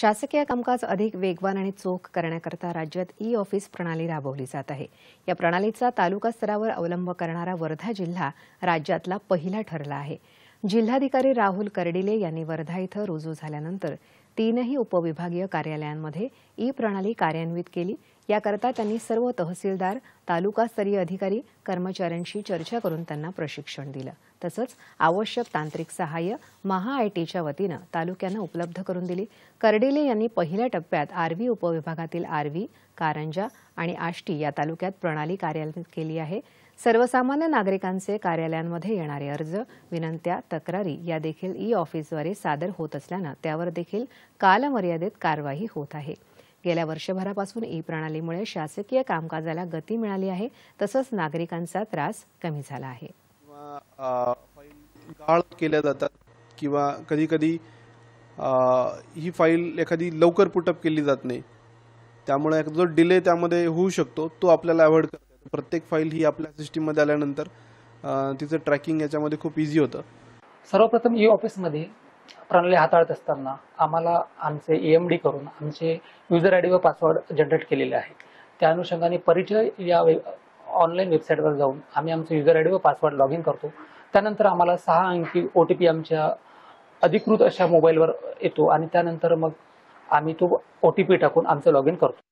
शासकीय कामकाज अधिक वेगवान आणि चोख करण्याकरता राज्यात ई ऑफिस प्रणाली राबवली जात आहे या प्रणालीचा तालुका स्तरावर अवलंब करणारा वर्धा जिल्हा राज्यातला पहिला ठरला आहे जिल्हाधिकारी राहुल कर्डिले यांनी वर्धा इथं रुजू झाल्यानंतर तीनही उपविभागीय कार्यालयांमध्ये ई प्रणाली कार्यान्वित केली याकरता त्यांनी सर्व तहसीलदार तालुकास्तरीय अधिकारी कर्मचाऱ्यांशी चर्चा करून त्यांना प्रशिक्षण दिलं तसंच आवश्यक तांत्रिक सहाय्य महाआयटीच्या वतीनं तालुक्यांना उपलब्ध करून दिली कर्डिले यांनी पहिल्या टप्प्यात आर्वी उपविभागातील आर्वी कारंजा आणि आष्टी या तालुक्यात प्रणाली कार्यान्वित केली आहे सर्वसामान्य नागरिकांचे कार्यालयांमध्ये येणारे अर्ज विनंत्या तक्रारी या देखील ई ऑफिसद्वारे सादर होत असल्यानं त्यावर देखील कालमर्यादेत कारवाई होत आहे गेल्या वर्षभरापासून ई प्रणालीमुळे शासकीय कामकाजाला गती मिळाली आहे तसंच नागरिकांचा त्रास कमी झाला आहे केल्या जातात किंवा कधी कधी ही फाईल एखादी लवकर पुटअप केली जात नाही त्यामुळे जो डिले त्यामध्ये होऊ शकतो तो आपल्याला अवॉइड करतो प्रत्येक फाईल ही आपल्या सिस्टीममध्ये आल्यानंतर तिचं ट्रॅकिंग याच्यामध्ये खूप इझी होतं सर्वप्रथम ई ऑफिसमध्ये प्रणाली हाताळत असताना आम्हाला आमचे ई एम डी करून आमचे युजर आय डी व पासवर्ड जनरेट केलेले आहे त्या अनुषंगाने परिचय या वे ऑनलाईन वेबसाईटवर जाऊन आम्ही आमचे युजर आय डी व पासवर्ड लॉग इन करतो त्यानंतर आम्हाला सहा अंकी ओ टी पी आमच्या अधिकृत अशा मोबाईलवर येतो आणि त्यानंतर मग आम्ही तो ओ टी पी टाकून आमचं लॉग इन करतो